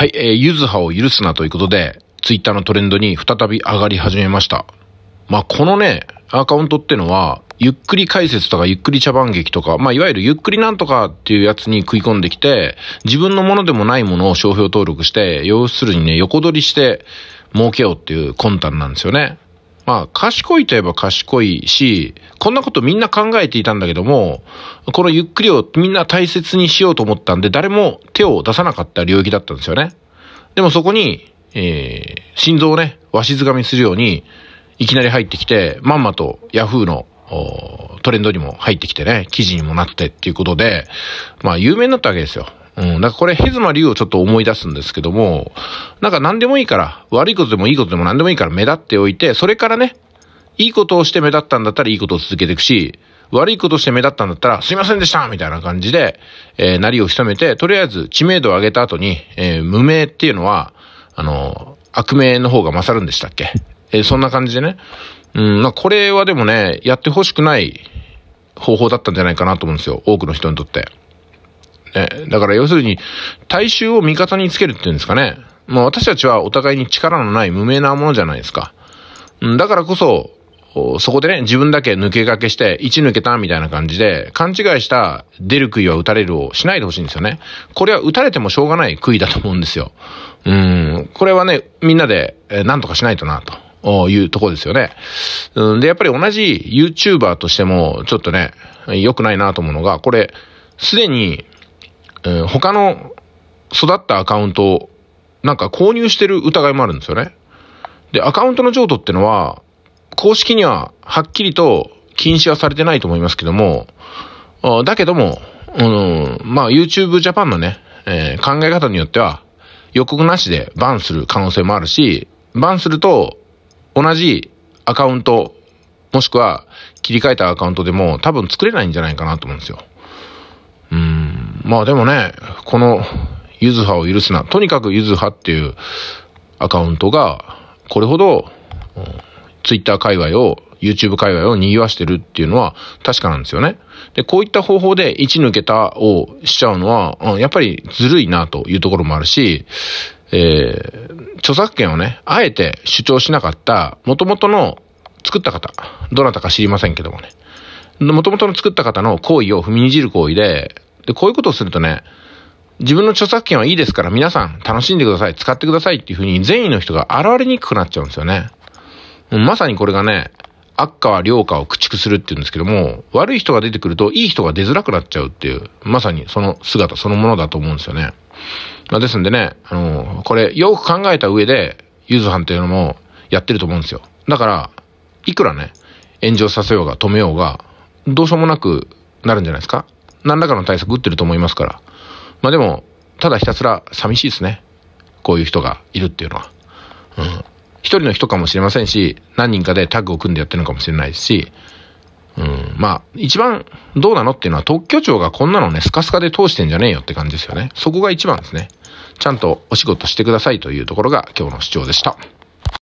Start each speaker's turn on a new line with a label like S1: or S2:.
S1: はい、えー、ゆずはを許すなということで、ツイッターのトレンドに再び上がり始めました。まあ、このね、アカウントってのは、ゆっくり解説とかゆっくり茶番劇とか、まあ、いわゆるゆっくりなんとかっていうやつに食い込んできて、自分のものでもないものを商標登録して、要するにね、横取りして儲けようっていう魂胆なんですよね。まあ、賢いといえば賢いし、こんなことみんな考えていたんだけども、このゆっくりをみんな大切にしようと思ったんで、誰も手を出さなかった領域だったんですよね。でもそこに、えー、心臓をね、わしづかみするように、いきなり入ってきて、まんまとヤフーのトレンドにも入ってきてね、記事にもなってっていうことで、まあ有名になったわけですよ。うん。だからこれヘズマリュウをちょっと思い出すんですけども、なんか何でもいいから、悪いことでもいいことでも何でもいいから目立っておいて、それからね、いいことをして目立ったんだったらいいことを続けていくし、悪いことして目立ったんだったら、すいませんでしたみたいな感じで、えー、なりを潜めて、とりあえず知名度を上げた後に、えー、無名っていうのは、あのー、悪名の方が勝るんでしたっけえー、そんな感じでね。うん、まあ、これはでもね、やってほしくない方法だったんじゃないかなと思うんですよ。多くの人にとって。ね。だから要するに、大衆を味方につけるっていうんですかね。まあ私たちはお互いに力のない無名なものじゃないですか。だからこそ、そこでね、自分だけ抜け駆けして、一抜けたみたいな感じで、勘違いした出る杭は打たれるをしないでほしいんですよね。これは打たれてもしょうがない杭だと思うんですよ。うん、これはね、みんなで、えなんとかしないとな、というとこですよね。うん、で、やっぱり同じ YouTuber としても、ちょっとね、良くないなと思うのが、これ、すでに、えー、他の育ったアカウントをなんか購入してる疑いもあるんですよね。で、アカウントの譲渡ってのは、公式にははっきりと禁止はされてないと思いますけども、だけども、うん、まあ YouTube Japan のね、えー、考え方によっては予告なしでバンする可能性もあるし、バンすると同じアカウント、もしくは切り替えたアカウントでも多分作れないんじゃないかなと思うんですよ。まあでもね、この、ゆずはを許すな。とにかくゆずはっていうアカウントが、これほど、ツイッター界隈を、YouTube 界隈を賑わしてるっていうのは確かなんですよね。で、こういった方法で位置抜けたをしちゃうのは、うん、やっぱりずるいなというところもあるし、えー、著作権をね、あえて主張しなかった、元々の作った方、どなたか知りませんけどもね。元々の作った方の行為を踏みにじる行為で、で、こういうことをするとね、自分の著作権はいいですから皆さん楽しんでください、使ってくださいっていうふうに善意の人が現れにくくなっちゃうんですよね。まさにこれがね、悪化は良化を駆逐するっていうんですけども、悪い人が出てくるといい人が出づらくなっちゃうっていう、まさにその姿そのものだと思うんですよね。まあ、ですんでね、あのー、これよく考えた上で、ゆずはんっていうのもやってると思うんですよ。だから、いくらね、炎上させようが止めようが、どうしようもなくなるんじゃないですか何らかの対策打ってると思いますから。まあでも、ただひたすら寂しいですね。こういう人がいるっていうのは。うん。一人の人かもしれませんし、何人かでタッグを組んでやってるのかもしれないし、うん、まあ、一番どうなのっていうのは特許庁がこんなのね、スカスカで通してんじゃねえよって感じですよね。そこが一番ですね。ちゃんとお仕事してくださいというところが今日の主張でした。